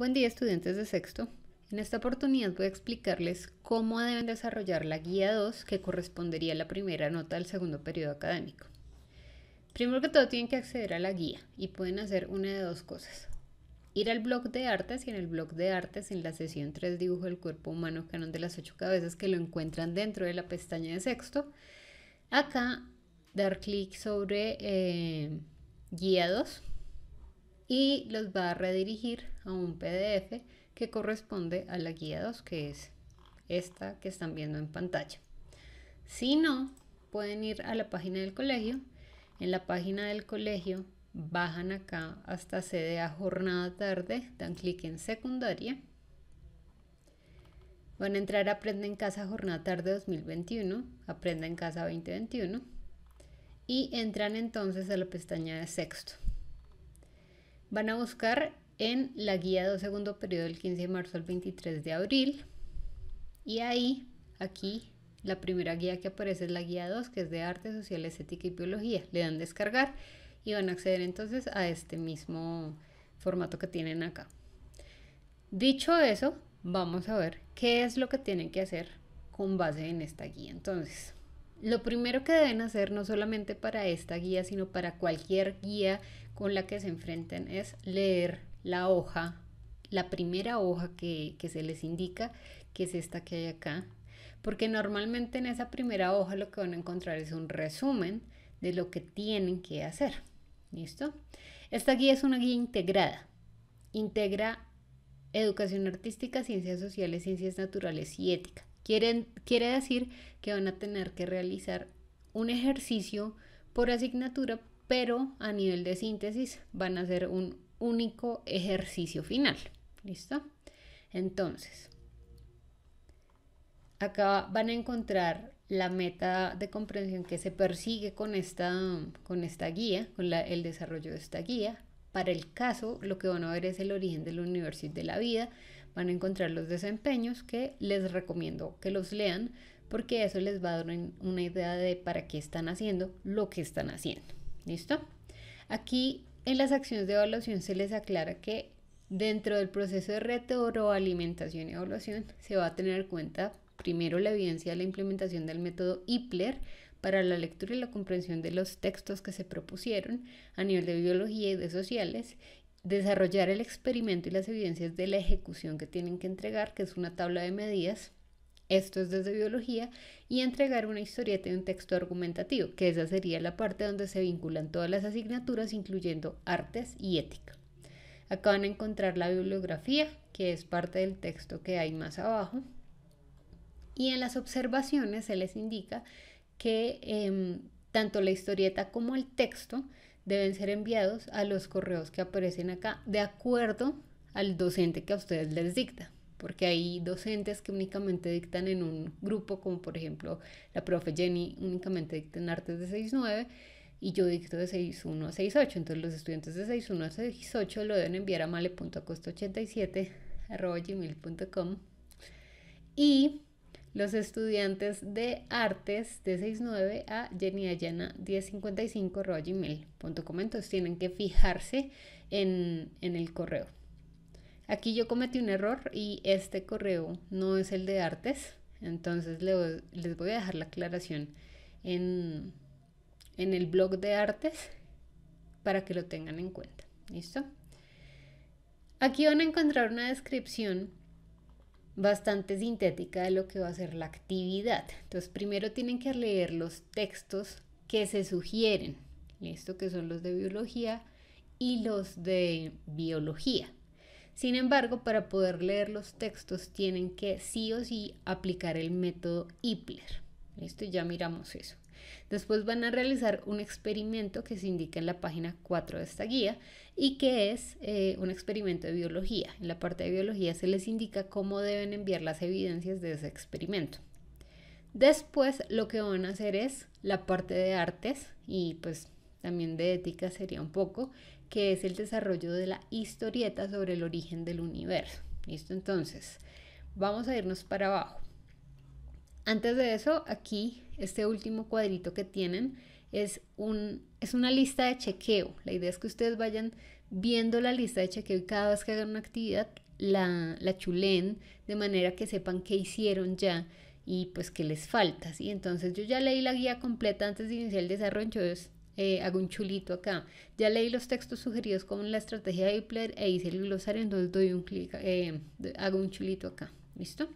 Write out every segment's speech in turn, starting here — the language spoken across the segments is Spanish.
Buen día estudiantes de sexto. En esta oportunidad voy a explicarles cómo deben desarrollar la guía 2 que correspondería a la primera nota del segundo periodo académico. Primero que todo tienen que acceder a la guía y pueden hacer una de dos cosas. Ir al blog de artes y en el blog de artes en la sesión 3 dibujo del cuerpo humano canon de las ocho cabezas que lo encuentran dentro de la pestaña de sexto. Acá dar clic sobre eh, guía 2 y los va a redirigir a un PDF que corresponde a la guía 2, que es esta que están viendo en pantalla. Si no, pueden ir a la página del colegio. En la página del colegio bajan acá hasta a Jornada Tarde, dan clic en Secundaria. Van a entrar a Aprende en Casa Jornada Tarde 2021, Aprenda en Casa 2021 y entran entonces a la pestaña de sexto. Van a buscar en la guía 2 segundo periodo del 15 de marzo al 23 de abril. Y ahí, aquí, la primera guía que aparece es la guía 2, que es de arte, sociales, estética y biología. Le dan descargar y van a acceder entonces a este mismo formato que tienen acá. Dicho eso, vamos a ver qué es lo que tienen que hacer con base en esta guía. Entonces, lo primero que deben hacer, no solamente para esta guía, sino para cualquier guía con la que se enfrenten es leer la hoja, la primera hoja que, se les indica, que es esta que hay acá, porque normalmente en esa primera hoja lo que van a encontrar es un resumen de lo que tienen que hacer. ¿Listo? Esta guía es una guía integrada. Integra educación artística, ciencias sociales, ciencias naturales y ética. quiere decir que van a tener que realizar un ejercicio por asignatura pero a nivel de síntesis van a ser un único ejercicio final. ¿Listo? Entonces, acá van a encontrar la meta de comprensión que se persigue con esta, con esta guía, con el desarrollo de esta guía. Para el caso, lo que van a ver es el origen del universo y de la vida. Van a encontrar los desempeños que les recomiendo que los lean porque eso les va a dar una idea de para qué están haciendo lo que están haciendo. ¿Listo? Aquí en las acciones de evaluación se les aclara que dentro del proceso de alimentación y evaluación se va a tener en cuenta primero la evidencia de la implementación del método IPLER para la lectura y la comprensión de los textos que se propusieron a nivel de biología y de sociales, desarrollar el experimento y las evidencias de la ejecución que tienen que entregar, que es una tabla de medidas, esto es desde biología, y entregar una historieta y un texto argumentativo, que esa sería la parte donde se vinculan todas las asignaturas, incluyendo artes y ética. Acá van a encontrar la bibliografía, que es parte del texto que hay más abajo. Y en las observaciones se les indica que em, tanto la historieta como el texto deben ser enviados a los correos que aparecen acá, de acuerdo al docente que a ustedes les dicta porque hay docentes que únicamente dictan en un grupo, como por ejemplo la profe Jenny únicamente dicta en artes de 69 y yo dicto de 61 a 68, entonces los estudiantes de 61 a 6 lo deben enviar a maleacosto 87 y los estudiantes de artes de 69 a Jenny 1055 gmail.com entonces tienen que fijarse en el correo Aquí yo cometí un error y este correo no es el de artes, entonces les voy a dejar la aclaración en, el blog de artes para que lo tengan en cuenta. ¿Listo? Aquí van a encontrar una descripción bastante sintética de lo que va a ser la actividad. Entonces, primero tienen que leer los textos que se sugieren, listo, que son los de biología y los de biología. Sin embargo, para poder leer los textos tienen que sí o sí aplicar el método Hippler. Listo, ya miramos eso. Después van a realizar un experimento que se indica en la página 4 de esta guía y que es eh, un experimento de biología. En la parte de biología se les indica cómo deben enviar las evidencias de ese experimento. Después lo que van a hacer es la parte de artes y pues también de ética sería un poco, que es el desarrollo de la historieta sobre el origen del universo. ¿Listo? Entonces, vamos a irnos para abajo. Antes de eso, aquí, este último cuadrito que tienen es, un, es una lista de chequeo. La idea es que ustedes vayan viendo la lista de chequeo y cada vez que hagan una actividad la, la chulen de manera que sepan qué hicieron ya y pues qué les falta. Entonces yo ya leí la guía completa antes de iniciar el desarrollo, entonces eh, hago un chulito acá. Ya leí los textos sugeridos con la estrategia de hipler e hice el glosario, entonces doy un clic, eh, hago un chulito acá. ¿Listo?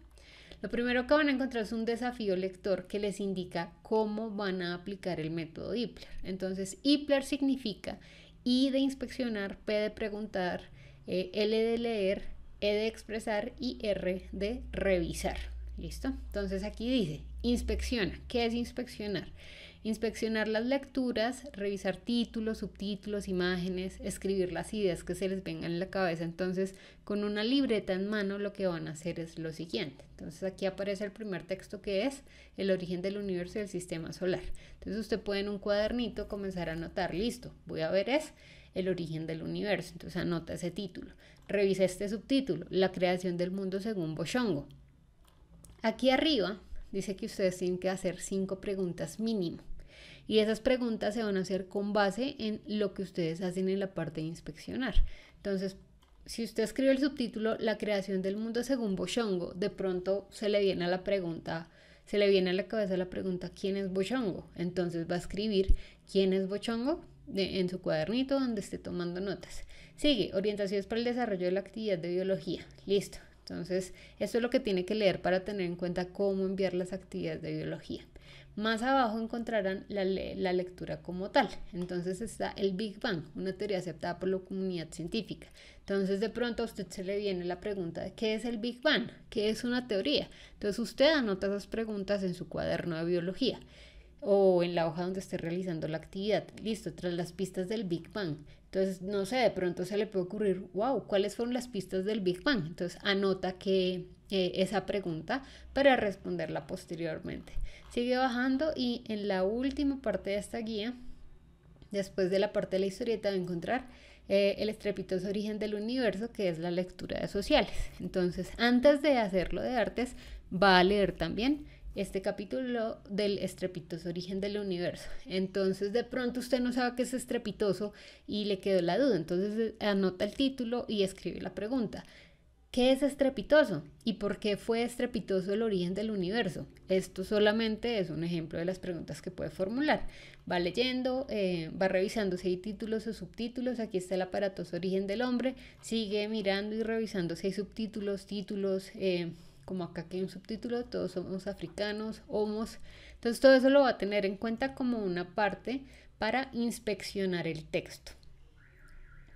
Lo primero que van a encontrar es un desafío lector que les indica cómo van a aplicar el método Ipler. Entonces, Ipler significa I de inspeccionar, P de preguntar, eh, L de leer, E de expresar y R de revisar. ¿Listo? Entonces aquí dice, inspecciona. ¿Qué es inspeccionar? inspeccionar las lecturas, revisar títulos, subtítulos, imágenes, escribir las ideas que se les vengan en la cabeza. Entonces, con una libreta en mano lo que van a hacer es lo siguiente. Entonces, aquí aparece el primer texto que es El origen del universo y el sistema solar. Entonces, usted puede en un cuadernito comenzar a anotar, listo, voy a ver es el origen del universo. Entonces anota ese título. Revisa este subtítulo, la creación del mundo según Boshongo. Aquí arriba dice que ustedes tienen que hacer cinco preguntas mínimo. Y esas preguntas se van a hacer con base en lo que ustedes hacen en la parte de inspeccionar. Entonces, si usted escribe el subtítulo La creación del mundo según Bochongo, de pronto se le viene a la pregunta, se le viene a la cabeza la pregunta ¿quién es Bochongo? Entonces va a escribir ¿quién es Bochongo? en su cuadernito donde esté tomando notas. Sigue, orientaciones para el desarrollo de la actividad de biología. Listo. Entonces, esto es lo que tiene que leer para tener en cuenta cómo enviar las actividades de biología. Más abajo encontrarán la, lectura como tal. Entonces está el Big Bang, una teoría aceptada por la comunidad científica. Entonces de pronto a usted se le viene la pregunta qué es el Big Bang, qué es una teoría. Entonces usted anota esas preguntas en su cuaderno de biología o en la hoja donde esté realizando la actividad. Listo, tras las pistas del Big Bang. Entonces, no sé, de pronto se le puede ocurrir, wow, ¿cuáles fueron las pistas del Big Bang? Entonces, anota que eh, esa pregunta para responderla posteriormente. Sigue bajando y en la última parte de esta guía, después de la parte de la historieta, va a encontrar eh, el estrepitoso origen del universo, que es la lectura de sociales. Entonces, antes de hacerlo de artes, va a leer también este capítulo del estrepitoso origen del universo. Entonces de pronto usted no sabe qué es estrepitoso y le quedó la duda. Entonces eh, anota el título y escribe la pregunta. ¿Qué es estrepitoso? ¿Y por qué fue estrepitoso el origen del universo? Esto solamente es un ejemplo de las preguntas que puede formular. Va leyendo, eh, va revisando si hay títulos o subtítulos. Aquí está el aparatoso origen del hombre. Sigue mirando y revisando si hay subtítulos, títulos. Eh, como acá que hay un subtítulo, todos somos africanos, homos. Entonces todo eso lo va a tener en cuenta como una parte para inspeccionar el texto.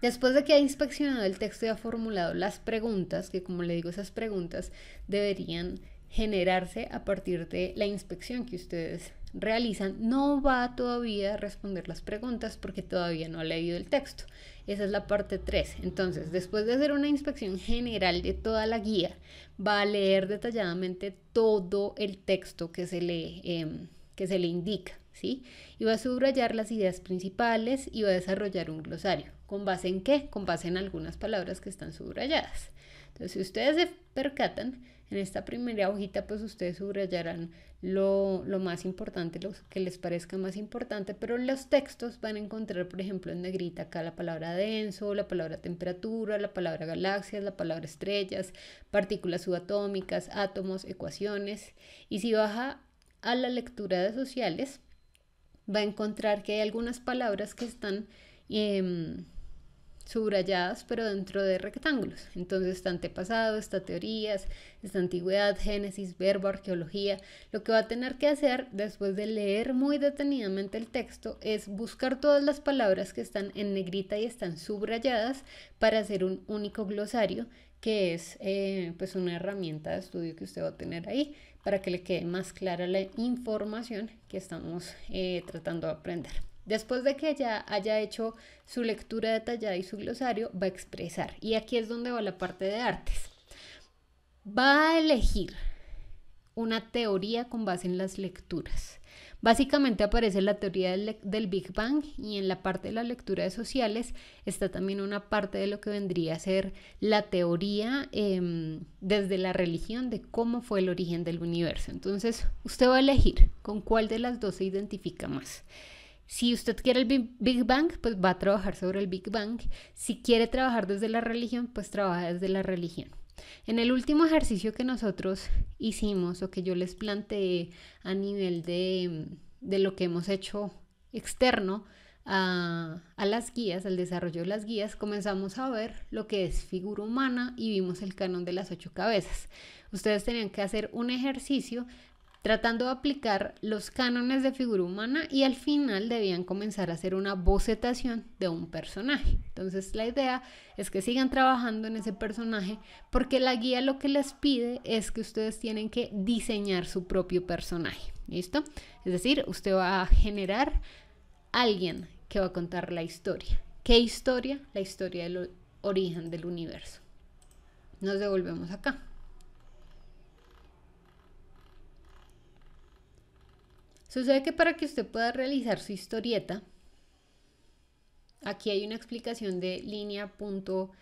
Después de que ha inspeccionado el texto y ha formulado las preguntas, que como le digo, esas preguntas deberían generarse a partir de la inspección que ustedes realizan, no va todavía a responder las preguntas porque todavía no ha leído el texto. Esa es la parte 3. Entonces, después de hacer una inspección general de toda la guía, va a leer detalladamente todo el texto que se le, em, que se le indica. Y va a subrayar las ideas principales y va a desarrollar un glosario. ¿Con base en qué? Con base en algunas palabras que están subrayadas. Entonces, si ustedes se percatan, en esta primera hojita, pues ustedes subrayarán lo, lo, más importante, lo que les parezca más importante, pero en los textos van a encontrar, por ejemplo, en negrita acá la palabra denso, la palabra temperatura, la palabra galaxias, la palabra estrellas, partículas subatómicas, átomos, ecuaciones. Y si baja a la lectura de sociales, va a encontrar que hay algunas palabras que están em, subrayadas pero dentro de rectángulos. Entonces está antepasado, está teorías, esta antigüedad, génesis, verbo, arqueología. Lo que va a tener que hacer después de leer muy detenidamente el texto es buscar todas las palabras que están en negrita y están subrayadas para hacer un único glosario que es eh, pues una herramienta de estudio que usted va a tener ahí para que le quede más clara la información que estamos eh, tratando de aprender. Después de que ella haya hecho su lectura detallada y su glosario, va a expresar. Y aquí es donde va la parte de artes. Va a elegir una teoría con base en las lecturas. Básicamente aparece la teoría del, Big Bang y en la parte de la lectura de sociales está también una parte de lo que vendría a ser la teoría em, desde la religión de cómo fue el origen del universo. Entonces usted va a elegir con cuál de las dos se identifica más. Si usted quiere el Big Bang, pues va a trabajar sobre el Big Bang. Si quiere trabajar desde la religión, pues trabaja desde la religión. En el último ejercicio que nosotros hicimos o que yo les planteé a nivel de, lo que hemos hecho externo a, a, las guías, al desarrollo de las guías, comenzamos a ver lo que es figura humana y vimos el canon de las ocho cabezas. Ustedes tenían que hacer un ejercicio tratando de aplicar los cánones de figura humana y al final debían comenzar a hacer una bocetación de un personaje. Entonces la idea es que sigan trabajando en ese personaje porque la guía lo que les pide es que ustedes tienen que diseñar su propio personaje. ¿Listo? Es decir, usted va a generar alguien que va a contar la historia. ¿Qué historia? La historia del origen del universo. Nos devolvemos acá. Sucede que para que usted pueda realizar su historieta, aquí hay una explicación de línea, punto,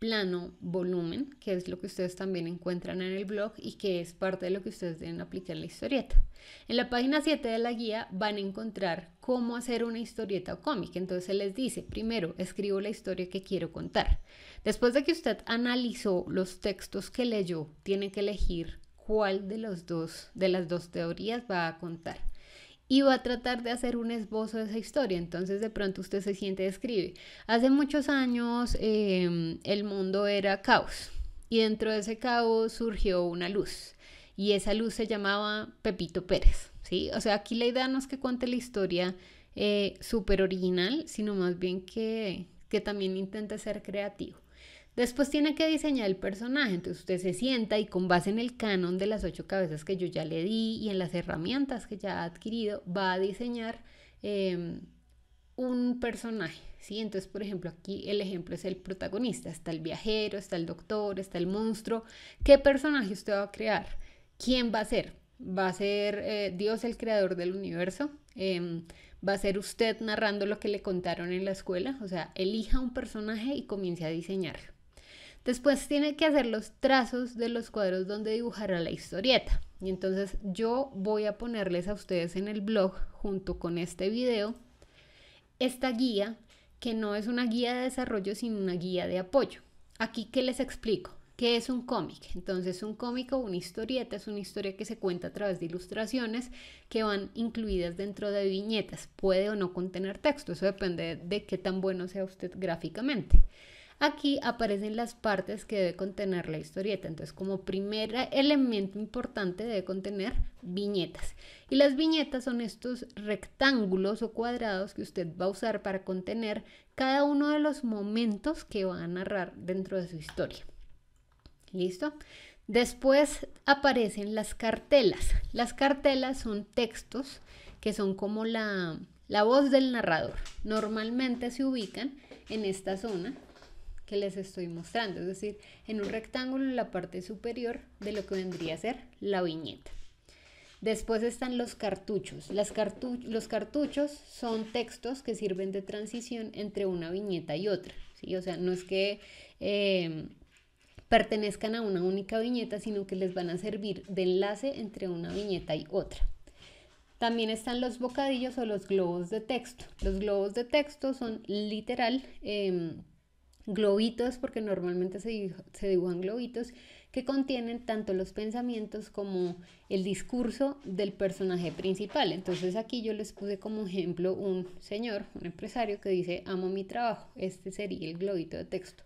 plano, volumen, que es lo que ustedes también encuentran en el blog y que es parte de lo que ustedes deben aplicar en la historieta. En la página 7 de la guía van a encontrar cómo hacer una historieta o cómic. Entonces se les dice, primero, escribo la historia que quiero contar. Después de que usted analizó los textos que leyó, tiene que elegir cuál de, los dos, de las dos teorías va a contar y va a tratar de hacer un esbozo de esa historia. Entonces de pronto usted se siente escribe. Hace muchos años em, el mundo era caos y dentro de ese caos surgió una luz y esa luz se llamaba Pepito Pérez. ¿sí? O sea, aquí la idea no es que cuente la historia eh, súper original, sino más bien que, que también intente ser creativo. Después tiene que diseñar el personaje, entonces usted se sienta y con base en el canon de las ocho cabezas que yo ya le di y en las herramientas que ya ha adquirido, va a diseñar em, un personaje. ¿sí? Entonces, por ejemplo, aquí el ejemplo es el protagonista, está el viajero, está el doctor, está el monstruo. ¿Qué personaje usted va a crear? ¿Quién va a ser? ¿Va a ser eh, Dios el creador del universo? Em, va a ser usted narrando lo que le contaron en la escuela, o sea, elija un personaje y comience a diseñar. Después tiene que hacer los trazos de los cuadros donde dibujará la historieta. Y entonces yo voy a ponerles a ustedes en el blog, junto con este video, esta guía, que no es una guía de desarrollo, sino una guía de apoyo. Aquí que les explico. ¿Qué es un cómic? Entonces, un cómic o una historieta es una historia que se cuenta a través de ilustraciones que van incluidas dentro de viñetas. Puede o no contener texto, eso depende de qué tan bueno sea usted gráficamente. Aquí aparecen las partes que debe contener la historieta. Entonces, como primer elemento importante debe contener viñetas. Y las viñetas son estos rectángulos o cuadrados que usted va a usar para contener cada uno de los momentos que va a narrar dentro de su historia. ¿Listo? Después aparecen las cartelas. Las cartelas son textos que son como la, la voz del narrador. Normalmente se ubican en esta zona que les estoy mostrando, es decir, en un rectángulo en la parte superior de lo que vendría a ser la viñeta. Después están los cartuchos. Las los cartuchos son textos que sirven de transición entre una viñeta y otra. ¿sí? O sea, no es que em, pertenezcan a una única viñeta, sino que les van a servir de enlace entre una viñeta y otra. También están los bocadillos o los globos de texto. Los globos de texto son literal. Em, globitos, porque normalmente se, dibujan globitos, que contienen tanto los pensamientos como el discurso del personaje principal. Entonces aquí yo les puse como ejemplo un señor, un empresario que dice amo mi trabajo. Este sería el globito de texto.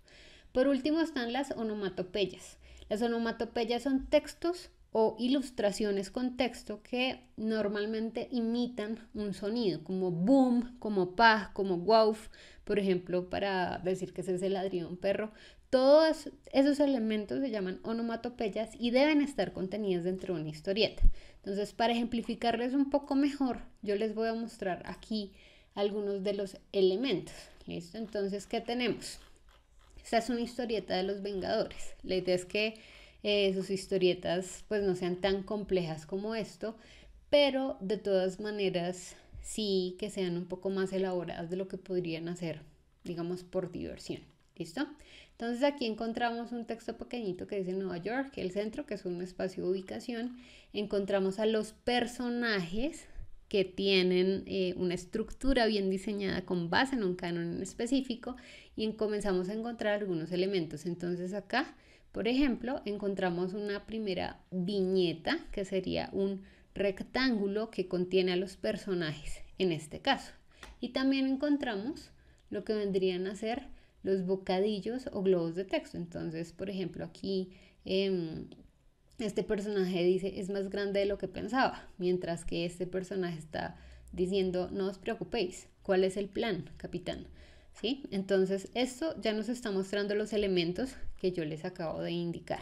Por último están las onomatopeyas. Las onomatopeyas son textos o ilustraciones con texto que normalmente imitan un sonido, como boom, como pa, como wow, por ejemplo, para decir que ese es el ladrido de un perro. Todos esos elementos se llaman onomatopeyas y deben estar contenidas dentro de una historieta. Entonces, para ejemplificarles un poco mejor, yo les voy a mostrar aquí algunos de los elementos. ¿Listo? Entonces, ¿qué tenemos? Esta es una historieta de los Vengadores. La idea es que eh, sus historietas pues no sean tan complejas como esto, pero de todas maneras sí que sean un poco más elaboradas de lo que podrían hacer, digamos, por diversión. ¿Listo? Entonces aquí encontramos un texto pequeñito que dice Nueva York, el centro, que es un espacio de ubicación. Encontramos a los personajes que tienen eh, una estructura bien diseñada con base en un canon específico y comenzamos a encontrar algunos elementos. Entonces acá por ejemplo, encontramos una primera viñeta que sería un rectángulo que contiene a los personajes, en este caso. Y también encontramos lo que vendrían a ser los bocadillos o globos de texto. Entonces, por ejemplo, aquí em, este personaje dice es más grande de lo que pensaba, mientras que este personaje está diciendo no os preocupéis, ¿cuál es el plan, capitán? Entonces esto ya nos está mostrando los elementos que yo les acabo de indicar.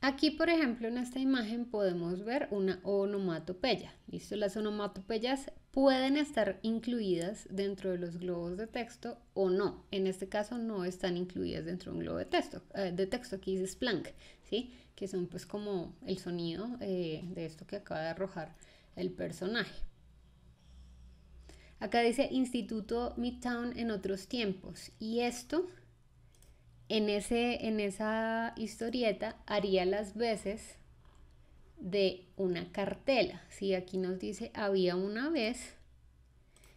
Aquí, por ejemplo, en esta imagen podemos ver una onomatopeya. ¿Listo? Las onomatopeyas pueden estar incluidas dentro de los globos de texto o no. En este caso no están incluidas dentro de un globo de texto. Eh, de texto aquí dice Splunk, ¿sí? que son pues como el sonido eh, de esto que acaba de arrojar el personaje. Acá dice Instituto Midtown en otros tiempos y esto en, en esa historieta haría las veces de una cartela. Si aquí nos dice había una vez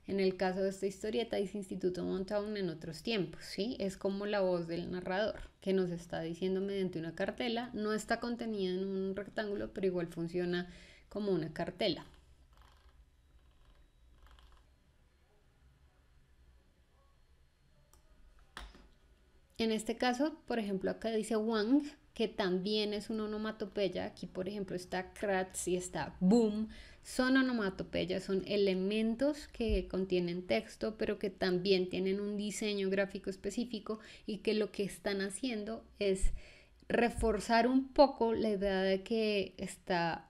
en el caso de esta historieta dice Instituto Montaun en otros tiempos, ¿sí? Es como la voz del narrador que nos está diciendo mediante una cartela. No está contenida en un rectángulo, pero igual funciona como una cartela. En este caso, por ejemplo, acá dice Wang, que también es una onomatopeya. Aquí, por ejemplo, está kratz y está boom. Son onomatopeyas, son elementos que contienen texto, pero que también tienen un diseño gráfico específico y que lo que están haciendo es reforzar un poco la idea de que está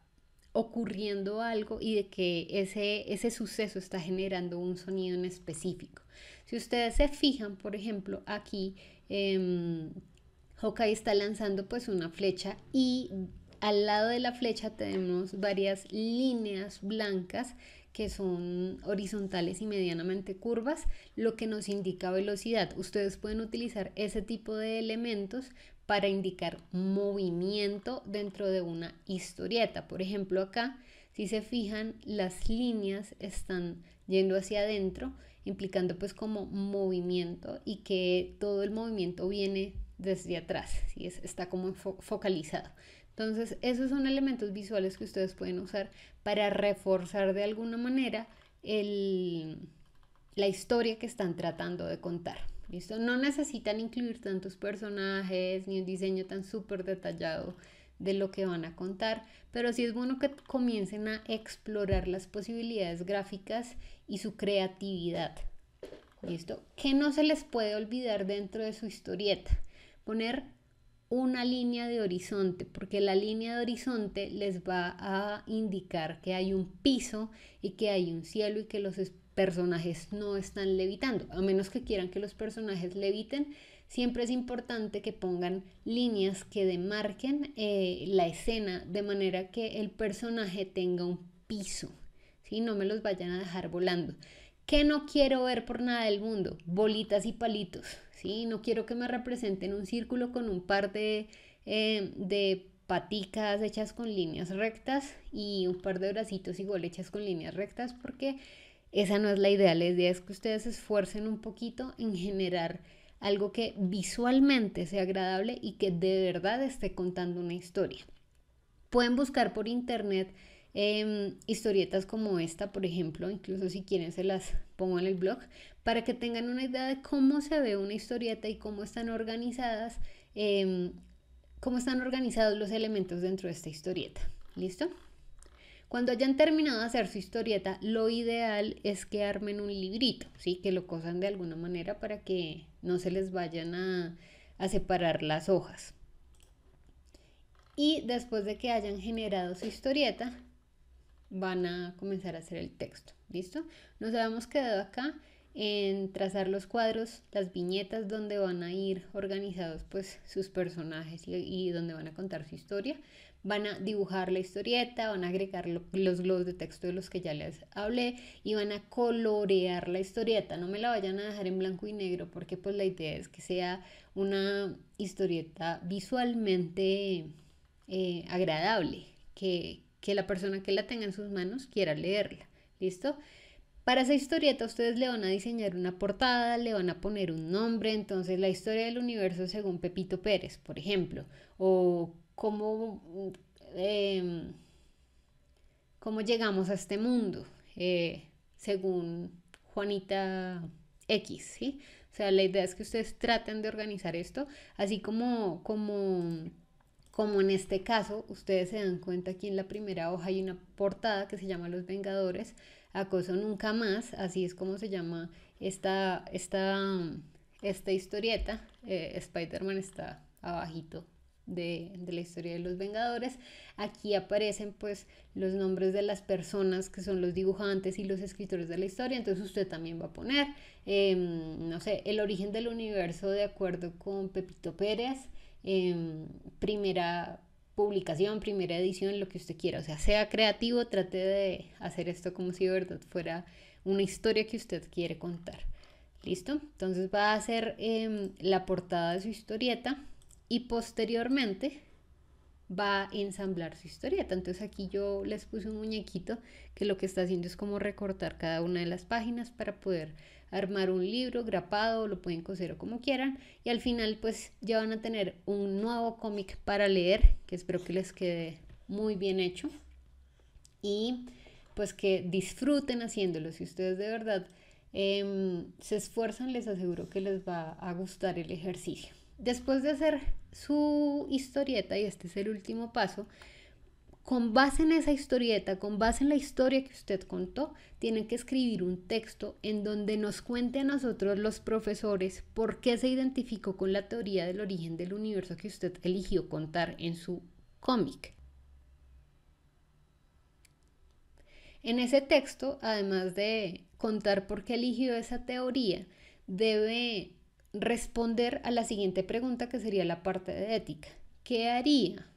ocurriendo algo y de que ese, ese suceso está generando un sonido en específico. Si ustedes se fijan, por ejemplo, aquí... Em, Hawkeye está lanzando pues una flecha y al lado de la flecha tenemos varias líneas blancas que son horizontales y medianamente curvas, lo que nos indica velocidad. Ustedes pueden utilizar ese tipo de elementos para indicar movimiento dentro de una historieta. Por ejemplo, acá, si se fijan, las líneas están yendo hacia adentro, implicando pues como movimiento y que todo el movimiento viene desde atrás si está como focalizado. Entonces, esos son elementos visuales que ustedes pueden usar para reforzar de alguna manera la historia que están tratando de contar. ¿listo? No necesitan incluir tantos personajes ni un diseño tan súper detallado de lo que van a contar, pero sí es bueno que comiencen a explorar las posibilidades gráficas y su creatividad. ¿Listo? Que no se les puede olvidar dentro de su historieta? poner una línea de horizonte, porque la línea de horizonte les va a indicar que hay un piso y que hay un cielo y que los personajes no están levitando, a menos que quieran que los personajes leviten. Siempre es importante que pongan líneas que demarquen eh, la escena de manera que el personaje tenga un piso, si no me los vayan a dejar volando. ¿Qué no quiero ver por nada del mundo? Bolitas y palitos, ¿sí? No quiero que me representen un círculo con un par de, eh, de paticas hechas con líneas rectas y un par de bracitos igual hechas con líneas rectas porque esa no es la idea. La idea es que ustedes se esfuercen un poquito en generar algo que visualmente sea agradable y que de verdad esté contando una historia. Pueden buscar por internet Em, historietas como esta, por ejemplo, incluso si quieren se las pongo en el blog, para que tengan una idea de cómo se ve una historieta y cómo están organizadas, em, cómo están organizados los elementos dentro de esta historieta. ¿Listo? Cuando hayan terminado de hacer su historieta, lo ideal es que armen un librito, ¿sí? Que lo cosan de alguna manera para que no se les vayan a, a separar las hojas. Y después de que hayan generado su historieta, van a comenzar a hacer el texto. ¿Listo? Nos habíamos quedado acá en trazar los cuadros, las viñetas donde van a ir organizados pues sus personajes y, donde van a contar su historia. Van a dibujar la historieta, van a agregar los globos de texto de los que ya les hablé y van a colorear la historieta. No me la vayan a dejar en blanco y negro porque pues la idea es que sea una historieta visualmente eh, agradable, que, que la persona que la tenga en sus manos quiera leerla. ¿Listo? Para esa historieta ustedes le van a diseñar una portada, le van a poner un nombre, entonces la historia del universo según Pepito Pérez, por ejemplo, o cómo, em, llegamos a este mundo, eh, según Juanita X, ¿sí? O sea, la idea es que ustedes traten de organizar esto, así como, como como en este caso, ustedes se dan cuenta aquí en la primera hoja hay una portada que se llama Los Vengadores, Acoso Nunca Más, así es como se llama esta, esta, esta historieta. Eh, Spider-Man está abajito de, la historia de los Vengadores. Aquí aparecen pues los nombres de las personas que son los dibujantes y los escritores de la historia. Entonces usted también va a poner, em, no sé, el origen del universo de acuerdo con Pepito Pérez. Em, primera publicación, primera edición, lo que usted quiera. O sea, sea creativo, trate de hacer esto como si de verdad fuera una historia que usted quiere contar. ¿Listo? Entonces va a hacer em, la portada de su historieta y posteriormente va a ensamblar su historieta. Entonces aquí yo les puse un muñequito que lo que está haciendo es como recortar cada una de las páginas para poder armar un libro grapado, lo pueden coser o como quieran. Y al final pues ya van a tener un nuevo cómic para leer, que espero que les quede muy bien hecho. Y pues que disfruten haciéndolo. Si ustedes de verdad em, se esfuerzan, les aseguro que les va a gustar el ejercicio. Después de hacer su historieta, y este es el último paso, con base en esa historieta, con base en la historia que usted contó, tienen que escribir un texto en donde nos cuente a nosotros los profesores por qué se identificó con la teoría del origen del universo que usted eligió contar en su cómic. En ese texto, además de contar por qué eligió esa teoría, debe responder a la siguiente pregunta que sería la parte de ética. ¿Qué haría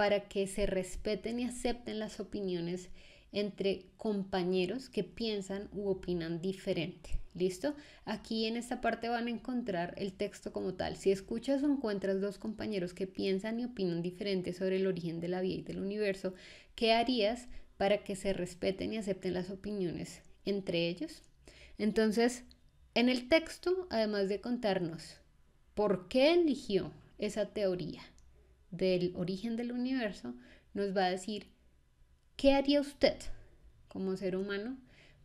para que se respeten y acepten las opiniones entre compañeros que piensan u opinan diferente. ¿Listo? Aquí en esta parte van a encontrar el texto como tal. Si escuchas o encuentras dos compañeros que piensan y opinan diferente sobre el origen de la vida y del universo, ¿qué harías para que se respeten y acepten las opiniones entre ellos? Entonces, en el texto, además de contarnos por qué eligió esa teoría, del origen del universo, nos va a decir, ¿qué haría usted como ser humano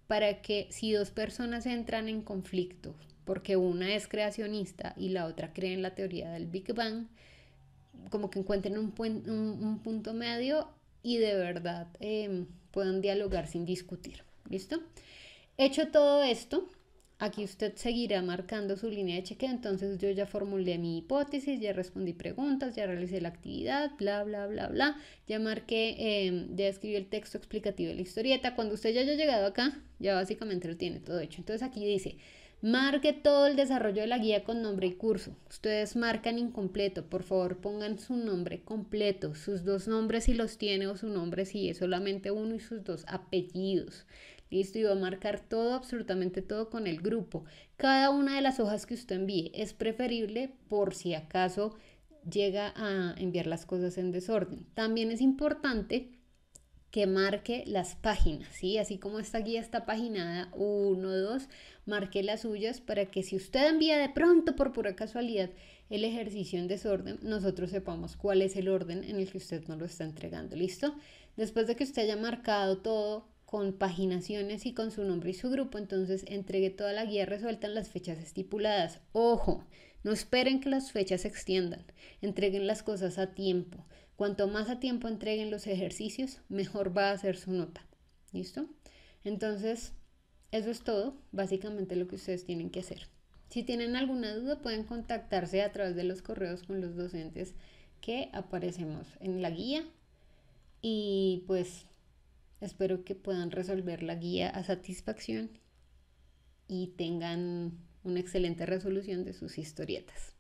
para que si dos personas entran en conflicto, porque una es creacionista y la otra cree en la teoría del Big Bang, como que encuentren un, punto medio y de verdad em, puedan dialogar sin discutir. ¿Listo? Hecho todo esto, Aquí usted seguirá marcando su línea de chequeo, entonces yo ya formulé mi hipótesis, ya respondí preguntas, ya realicé la actividad, bla, bla, bla, bla, ya marqué, em, ya escribí el texto explicativo de la historieta. Cuando usted ya haya llegado acá, ya básicamente lo tiene todo hecho. Entonces aquí dice, Marque todo el desarrollo de la guía con nombre y curso. Ustedes marcan incompleto, por favor pongan su nombre completo, sus dos nombres si los tiene o su nombre si es solamente uno y sus dos apellidos. Listo, y va a marcar todo, absolutamente todo con el grupo. Cada una de las hojas que usted envíe es preferible por si acaso llega a enviar las cosas en desorden. También es importante que marque las páginas, Así como esta guía está paginada 1, 2, marque las suyas para que si usted envía de pronto por pura casualidad el ejercicio en desorden, nosotros sepamos cuál es el orden en el que usted nos lo está entregando, ¿listo? Después de que usted haya marcado todo, con paginaciones y con su nombre y su grupo, entonces entregue toda la guía resuelta en las fechas estipuladas. Ojo, no esperen que las fechas se extiendan, entreguen las cosas a tiempo. Cuanto más a tiempo entreguen los ejercicios, mejor va a ser su nota. ¿Listo? Entonces, eso es todo, básicamente lo que ustedes tienen que hacer. Si tienen alguna duda, pueden contactarse a través de los correos con los docentes que aparecemos en la guía. Y pues Espero que puedan resolver la guía a satisfacción y tengan una excelente resolución de sus historietas.